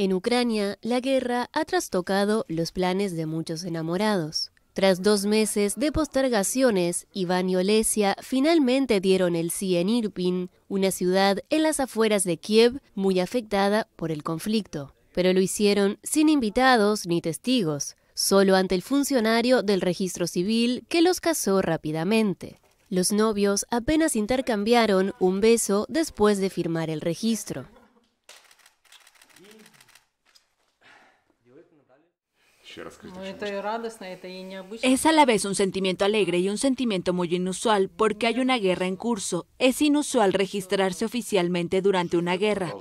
En Ucrania, la guerra ha trastocado los planes de muchos enamorados. Tras dos meses de postergaciones, Iván y Olesia finalmente dieron el sí en Irpin, una ciudad en las afueras de Kiev muy afectada por el conflicto. Pero lo hicieron sin invitados ni testigos, solo ante el funcionario del registro civil que los casó rápidamente. Los novios apenas intercambiaron un beso después de firmar el registro. Este es a la vez un sentimiento alegre y un sentimiento muy inusual porque hay una guerra en curso. Es inusual registrarse oficialmente durante una guerra.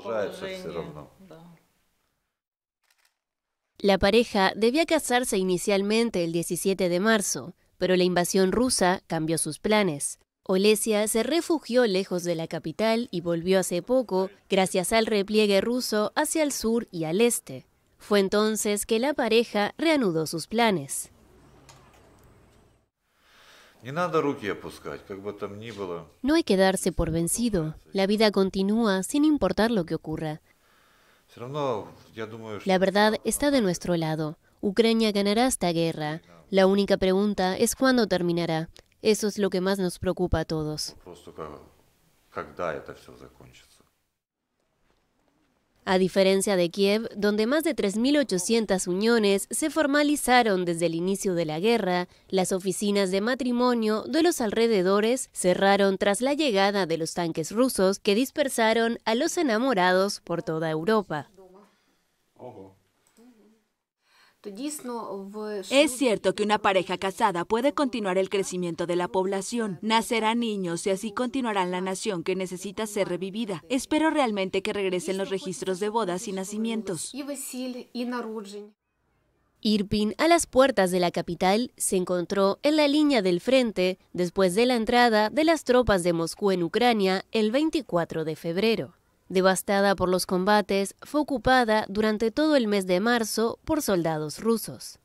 La pareja debía casarse inicialmente el 17 de marzo, pero la invasión rusa cambió sus planes. Olesia se refugió lejos de la capital y volvió hace poco gracias al repliegue ruso hacia el sur y al este. Fue entonces que la pareja reanudó sus planes. No hay que darse por vencido. La vida continúa sin importar lo que ocurra. La verdad está de nuestro lado. Ucrania ganará esta guerra. La única pregunta es cuándo terminará. Eso es lo que más nos preocupa a todos a diferencia de Kiev, donde más de 3.800 uniones se formalizaron desde el inicio de la guerra, las oficinas de matrimonio de los alrededores cerraron tras la llegada de los tanques rusos que dispersaron a los enamorados por toda Europa. Es cierto que una pareja casada puede continuar el crecimiento de la población, nacerán niños y así continuarán la nación que necesita ser revivida. Espero realmente que regresen los registros de bodas y nacimientos. Irpin, a las puertas de la capital, se encontró en la línea del frente después de la entrada de las tropas de Moscú en Ucrania el 24 de febrero. Devastada por los combates, fue ocupada durante todo el mes de marzo por soldados rusos.